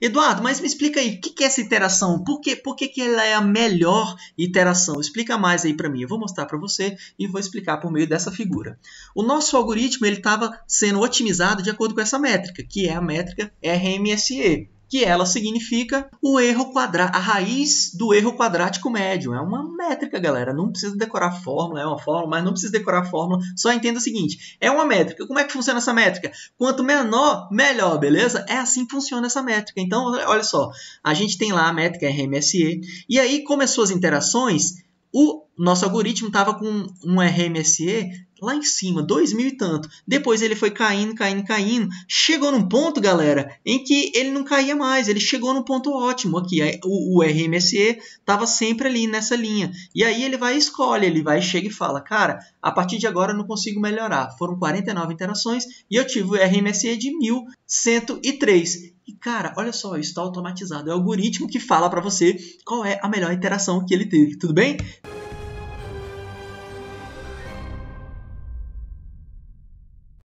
Eduardo, mas me explica aí, o que, que, é essa iteração? Por, que, por que, que ela é a melhor iteração? Explica mais aí para mim. Eu vou mostrar para você e vou explicar por meio dessa figura. O nosso algoritmo ele estava sendo otimizado de acordo com essa métrica, que é a métrica RMSE que ela significa o erro quadrado, a raiz do erro quadrático médio. É uma métrica, galera. Não precisa decorar fórmula, é uma fórmula, mas não precisa decorar fórmula. Só entenda o seguinte: é uma métrica. Como é que funciona essa métrica? Quanto menor, melhor, beleza? É assim que funciona essa métrica. Então, olha só, a gente tem lá a métrica RMSE, e aí, como as suas interações, o nosso algoritmo estava com um RMSE lá em cima, dois mil e tanto. Depois ele foi caindo, caindo, caindo. Chegou num ponto, galera, em que ele não caía mais. Ele chegou num ponto ótimo aqui. O, o RMSE estava sempre ali nessa linha. E aí ele vai e escolhe, ele vai chega e fala, cara, a partir de agora eu não consigo melhorar. Foram 49 interações e eu tive o RMSE de 1103. E cara, olha só, isso está automatizado. É o algoritmo que fala para você qual é a melhor interação que ele teve, tudo bem?